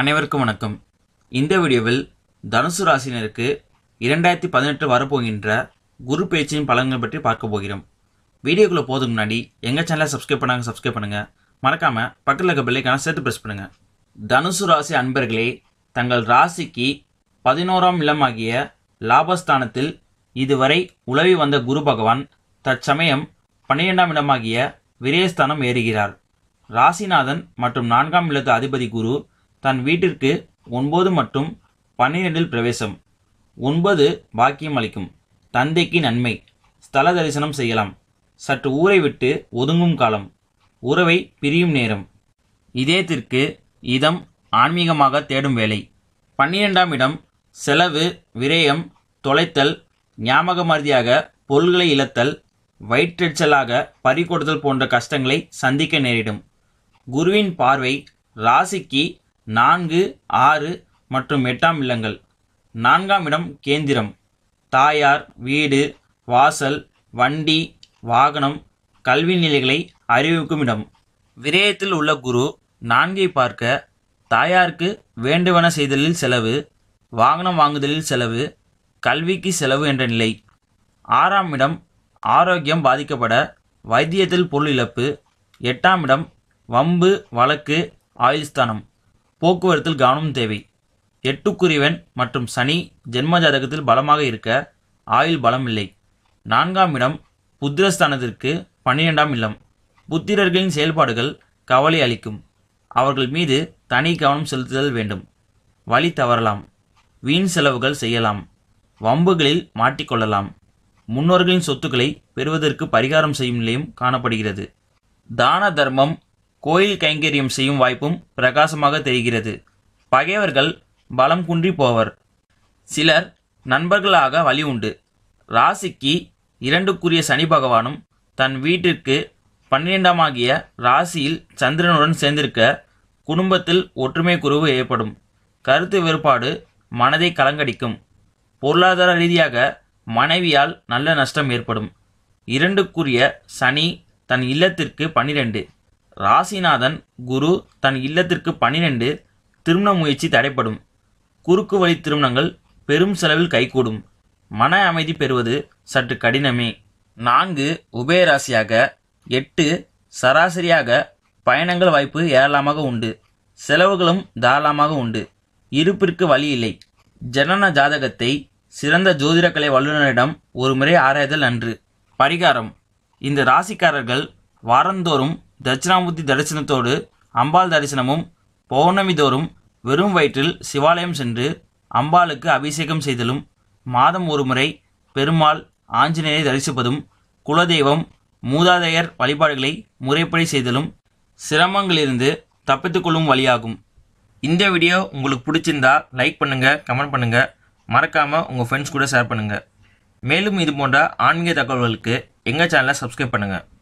அனைவருக்கும் வணக்கம் இந்த வீடியோவில் தனுசு ராசினருக்கு இரண்டாயிரத்தி பதினெட்டு வரப்போகின்ற குரு பேச்சின் பலன்கள் பற்றி பார்க்க போகிறோம் வீடியோக்குள்ளே போதும் முன்னாடி எங்கள் சேனலை சப்ஸ்கிரைப் பண்ணாங்க சப்ஸ்கிரைப் பண்ணுங்கள் மறக்காமல் பக்கத்தில் இருக்க பிள்ளைக்கான சேர்த்து ப்ரெஸ் பண்ணுங்கள் தனுசு ராசி அன்பர்களே தங்கள் ராசிக்கு பதினோராம் இல்லமாகிய லாபஸ்தானத்தில் இதுவரை உலவி வந்த குரு பகவான் தற்சமயம் பன்னிரெண்டாம் இடமாகிய விரயஸ்தானம் ஏறுகிறார் ராசிநாதன் மற்றும் நான்காம் இல்லத்து அதிபதி குரு தன் வீட்டிற்கு ஒன்பது மற்றும் பன்னிரெண்டில் பிரவேசம் ஒன்பது பாக்கியம் அளிக்கும் தந்தைக்கு நன்மை ஸ்தல தரிசனம் செய்யலாம் சற்று ஊரை விட்டு ஒதுங்கும் காலம் உறவை பிரியும் நேரம் இதயத்திற்கு இதம் ஆன்மீகமாக தேடும் வேலை பன்னிரெண்டாம் இடம் செலவு விரயம் தொலைத்தல் மருதியாக பொருள்களை இழத்தல் வயிற்றெச்சலாக பறிகொடுதல் போன்ற கஷ்டங்களை சந்திக்க நேரிடும் குருவின் பார்வை ராசிக்கு நான்கு ஆறு மற்றும் எட்டாம் இல்லங்கள் நான்காம் இடம் கேந்திரம் தாயார் வீடு வாசல் வண்டி வாகனம் கல்வி நிலைகளை அறிவிக்கும் இடம் விரயத்தில் உள்ள குரு நான்கை பார்க்க தாயாருக்கு வேண்டுவன செய்தலில் செலவு வாகனம் வாங்குதலில் செலவு கல்விக்கு செலவு என்ற நிலை ஆறாம் இடம் ஆரோக்கியம் பாதிக்கப்பட வைத்தியத்தில் பொருள் இழப்பு எட்டாம் இடம் வம்பு வழக்கு ஆயுள்ஸ்தானம் போக்குவரத்தில் கவனம் தேவை எட்டுக்குறிவன் மற்றும் சனி ஜென்ம ஜாதகத்தில் பலமாக இருக்க ஆயுள் பலம் இல்லை நான்காம் இடம் புத்திரஸ்தானத்திற்கு பன்னிரெண்டாம் இல்லம் புத்திரர்களின் செயல்பாடுகள் கவலை அளிக்கும் அவர்கள் மீது தனி கவனம் செலுத்துதல் வேண்டும் வழி தவறலாம் வீண் செலவுகள் செய்யலாம் வம்புகளில் மாட்டிக்கொள்ளலாம் முன்னோர்களின் சொத்துக்களை பெறுவதற்கு பரிகாரம் செய்யும் நிலையும் காணப்படுகிறது தான தர்மம் கோயில் கைங்கரியம் செய்யும் வாய்ப்பும் பிரகாசமாக தெரிகிறது பகைவர்கள் பலம் குன்றி போவர் சிலர் நண்பர்களாக வழி உண்டு ராசிக்கு இரண்டுக்குரிய சனி பகவானும் தன் வீட்டிற்கு பன்னிரெண்டாம் ஆகிய ராசியில் சந்திரனுடன் சேர்ந்திருக்க குடும்பத்தில் ஒற்றுமை குறைவு ஏற்படும் கருத்து வேறுபாடு மனதை கலங்கடிக்கும் பொருளாதார ரீதியாக மனைவியால் நல்ல நஷ்டம் ஏற்படும் இரண்டுக்குரிய சனி தன் இல்லத்திற்கு பன்னிரெண்டு ராசிநாதன் குரு தன் இல்லத்திற்கு பனிரெண்டு திருமண முயற்சி தடைப்படும் குறுக்கு வழி திருமணங்கள் பெரும் செலவில் கைகூடும் மன அமைதி பெறுவது சற்று கடினமே நான்கு உபயராசியாக எட்டு சராசரியாக பயணங்கள் வாய்ப்பு ஏராளமாக உண்டு செலவுகளும் தாராளமாக உண்டு இருப்பிற்கு வழி இல்லை ஜனன ஜாதகத்தை சிறந்த ஜோதிடக்கலை வல்லுநரிடம் ஒரு முறை ஆராய்தல் அன்று பரிகாரம் இந்த ராசிக்காரர்கள் வாரந்தோறும் தட்சிணாமூர்த்தி தரிசனத்தோடு அம்பாள் தரிசனமும் பௌர்ணமி தோறும் வெறும் வயிற்றில் சிவாலயம் சென்று அம்பாளுக்கு அபிஷேகம் செய்தலும் மாதம் ஒருமுறை பெருமாள் ஆஞ்சநேயரை தரிசிப்பதும் குலதெய்வம் மூதாதையர் வழிபாடுகளை முறைப்படி செய்தலும் சிரமங்களிலிருந்து தப்பித்துக்கொள்ளும் வழியாகும் இந்த வீடியோ உங்களுக்கு பிடிச்சிருந்தா லைக் பண்ணுங்கள் கமெண்ட் பண்ணுங்கள் மறக்காமல் உங்கள் ஃப்ரெண்ட்ஸ் கூட ஷேர் பண்ணுங்கள் மேலும் இது போன்ற ஆன்மீக தகவல்களுக்கு எங்கள் சேனலை சப்ஸ்கிரைப் பண்ணுங்கள்